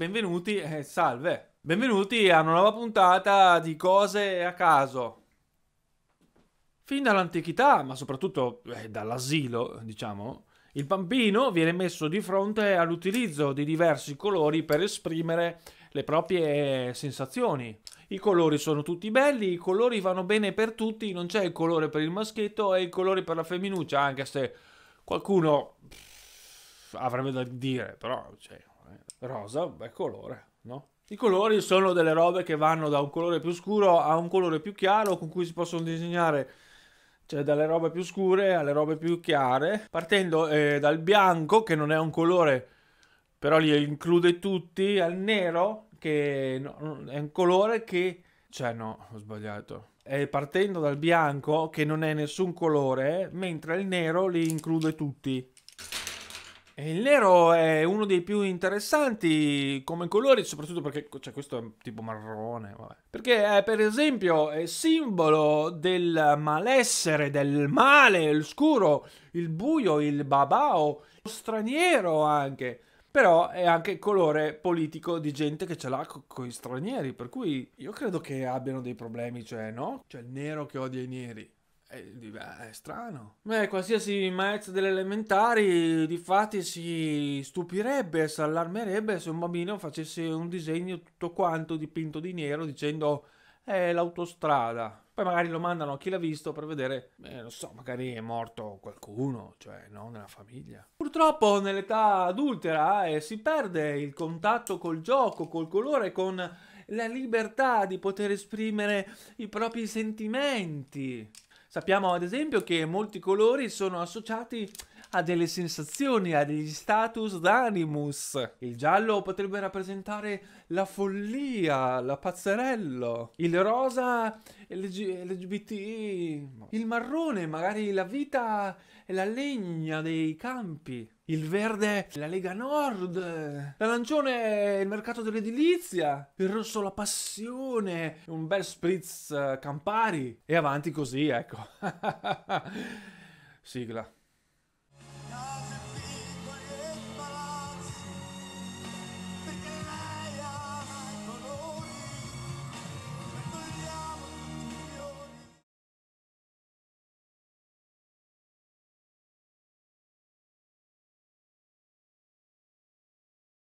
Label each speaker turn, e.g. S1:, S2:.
S1: Benvenuti, eh, salve. Benvenuti a una nuova puntata di cose a caso. Fin dall'antichità, ma soprattutto eh, dall'asilo, diciamo, il bambino viene messo di fronte all'utilizzo di diversi colori per esprimere le proprie sensazioni. I colori sono tutti belli, i colori vanno bene per tutti, non c'è il colore per il maschietto e il colore per la femminuccia, anche se qualcuno pff, avrebbe da dire, però cioè, eh. Rosa, un bel colore, no? I colori sono delle robe che vanno da un colore più scuro a un colore più chiaro con cui si possono disegnare cioè dalle robe più scure alle robe più chiare, partendo eh, dal bianco che non è un colore però li include tutti, al nero che è un colore che cioè no, ho sbagliato. È partendo dal bianco che non è nessun colore, mentre il nero li include tutti. Il nero è uno dei più interessanti come colori, soprattutto perché cioè, questo è tipo marrone, vabbè. Perché è, per esempio è simbolo del malessere, del male, il scuro, il buio, il babao, lo straniero anche. Però è anche colore politico di gente che ce l'ha co con gli stranieri, per cui io credo che abbiano dei problemi, cioè no? Cioè il nero che odia i neri. È, eh, è strano. Beh, qualsiasi maestro delle elementari, difatti, si stupirebbe, si allarmerebbe se un bambino facesse un disegno tutto quanto dipinto di nero dicendo è l'autostrada. Poi magari lo mandano a chi l'ha visto per vedere, eh, non so, magari è morto qualcuno, cioè no, nella famiglia. Purtroppo nell'età adultera eh, si perde il contatto col gioco, col colore, con la libertà di poter esprimere i propri sentimenti. Sappiamo ad esempio che molti colori sono associati ha delle sensazioni, ha degli status d'animus. Il giallo potrebbe rappresentare la follia, la pazzerello. Il rosa LG, LGBT. Il marrone, magari la vita e la legna dei campi. Il verde, la Lega Nord. L'arancione, il mercato dell'edilizia. Il rosso, la passione. Un bel spritz eh, Campari. E avanti così, ecco. Sigla.